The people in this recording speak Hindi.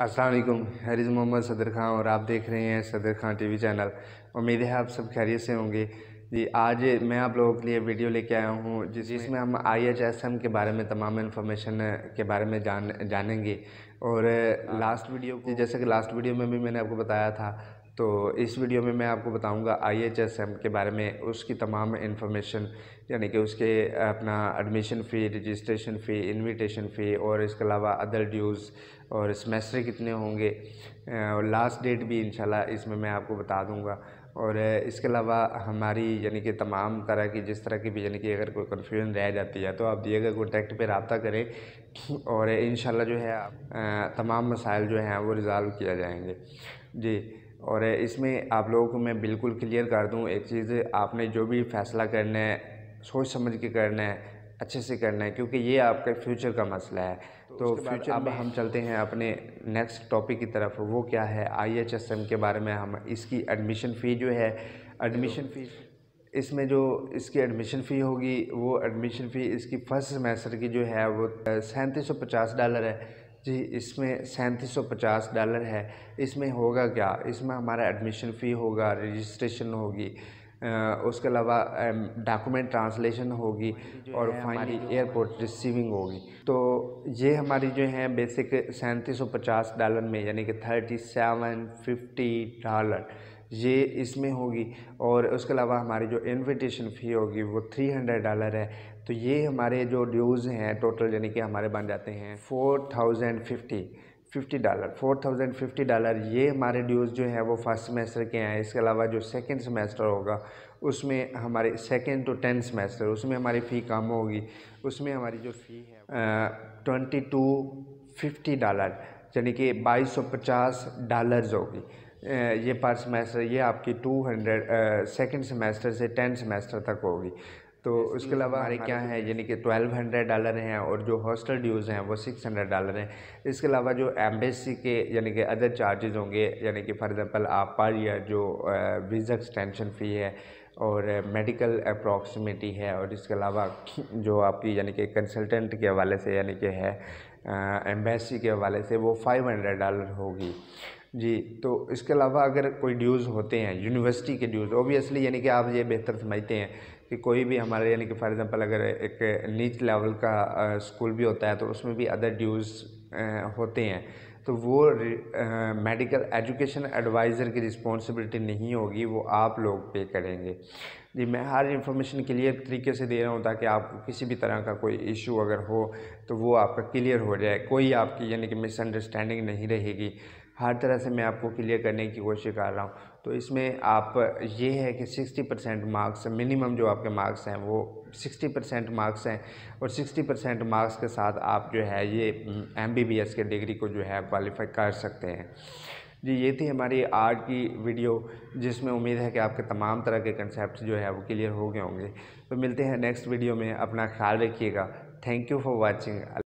असलम हरीज मोहम्मद सदर खां और आप देख रहे हैं सदर खां टीवी चैनल उम्मीद है आप सब खैरियत से होंगे जी आज मैं आप लोगों के लिए वीडियो लेके आया हूँ जिस जिसमें हम आई एच एस एम के बारे में तमाम इन्फॉर्मेशन के बारे में जान जानेंगे और लास्ट हाँ। वीडियो जैसे कि लास्ट वीडियो में भी मैंने आपको बताया था तो इस वीडियो में मैं आपको बताऊंगा आई एच एस एम के बारे में उसकी तमाम इन्फॉर्मेशन यानी कि उसके अपना admission fee registration fee invitation fee और इसके अलावा अदर ड्यूज़ और सेमेस्टर कितने होंगे और लास्ट डेट भी इंशाल्लाह इसमें मैं आपको बता दूंगा और इसके अलावा हमारी यानी कि तमाम तरह की जिस तरह की भी यानी कि अगर कोई कन्फ्यूजन रह जाती है तो आप दिए गए कॉन्टैक्ट पर रबता करें और इन जो है तमाम मसाइल जो हैं वो रिजॉल्व किया जाएंगे जी और इसमें आप लोगों को मैं बिल्कुल क्लियर कर दूं एक चीज़ आपने जो भी फैसला करना है सोच समझ के करना है अच्छे से करना है क्योंकि ये आपके फ्यूचर का मसला है तो, तो फ्यूचर अब हम चलते हैं अपने नेक्स्ट टॉपिक की तरफ वो क्या है आईएचएसएम के बारे में हम इसकी एडमिशन फ़ी जो है एडमिशन फ़ी इसमें जो इसकी एडमिशन फ़ी होगी वो एडमिशन फ़ी इसकी फ़र्स्ट सेमेस्टर की जो है वो सैंतीस डॉलर है जी इसमें सैंतीस सौ पचास डॉलर है इसमें होगा क्या इसमें हमारा एडमिशन फ़ी होगा रजिस्ट्रेशन होगी उसके अलावा डॉक्यूमेंट ट्रांसलेशन होगी और फाइनली एयरपोर्ट रिसीविंग होगी तो ये हमारी जो है बेसिक सैंतीस सौ पचास डॉलर में यानी कि थर्टी सेवन फिफ्टी डॉलर ये इसमें होगी और उसके अलावा हमारी जो इनविटेशन फ़ी होगी वो थ्री हंड्रेड डॉलर है तो ये हमारे जो ड्यूज़ हैं टोटल यानी कि हमारे बन जाते हैं four thousand fifty fifty dollar four thousand fifty dollar ये हमारे ड्यूज़ जो हैं वो फर्स्ट सेमेस्टर के हैं इसके अलावा जो सेकंड सेमेस्टर होगा उसमें हमारे सेकंड टू टेंथ सेमेस्टर उसमें हमारी फ़ी कम होगी उसमें हमारी जो फ़ी है ट्वेंटी टू फिफ्टी डॉलर यानी कि बाईस सौ पचास डॉलर्स होगी ये पर सेमेस्टर ये आपकी टू हंड्रेड सेकेंड सेमेस्टर से टेंथ सेमेस्टर तक होगी तो उसके अलावा हमारे क्या है यानी कि ट्वेल्व हंड्रेड डॉलर हैं और जो हॉस्टल ड्यूज़ हैं वो सिक्स हंड्रेड डॉलर हैं इसके अलावा जो एम्बेसी के यानी कि अदर चार्जेज़ होंगे यानी कि फॉर एग्ज़ाम्पल आप पर ईयर जो वीज़ा एक्सटेंशन फ़ी है और मेडिकल अप्रॉक्सीमेटी है और इसके अलावा जो आपकी यानी कि कंसल्टेंट के हवाले से यानी कि है एम्बेसी के हवाले से वो फाइव हंड्रेड डॉलर होगी जी तो इसके अलावा अगर कोई ड्यूज़ होते हैं यूनिवर्सिटी के ड्यूज़ ओबियसली यानी कि आप ये बेहतर समझते हैं कि कोई भी हमारे यानी कि फॉर एग्ज़ाम्पल अगर एक नीच लेवल का स्कूल भी होता है तो उसमें भी अदर ड्यूज़ होते हैं तो वो मेडिकल एजुकेशन एडवाइज़र की रिस्पॉन्सिबिलिटी नहीं होगी वो आप लोग पे करेंगे जी मैं हर इंफॉर्मेशन क्लियर तरीके से दे रहा हूँ ताकि आपको किसी भी तरह का कोई इशू अगर हो तो वो आपका क्लियर हो जाए कोई आपकी यानी कि मिसअंडरस्टैंडिंग नहीं रहेगी हर तरह से मैं आपको क्लियर करने की कोशिश कर रहा हूँ तो इसमें आप ये है कि 60 परसेंट मार्क्स मिनिमम जो आपके मार्क्स हैं वो 60 परसेंट मार्क्स हैं और 60 परसेंट मार्क्स के साथ आप जो है ये एम बी बी एस के डिग्री को जो है क्वालिफाई कर सकते हैं जी ये थी हमारी आर्ट की वीडियो जिसमें उम्मीद है कि आपके तमाम तरह के कंसेप्ट जो है वो क्लियर हो गए होंगे तो मिलते हैं नेक्स्ट वीडियो में अपना ख्याल रखिएगा थैंक यू फॉर वॉचिंग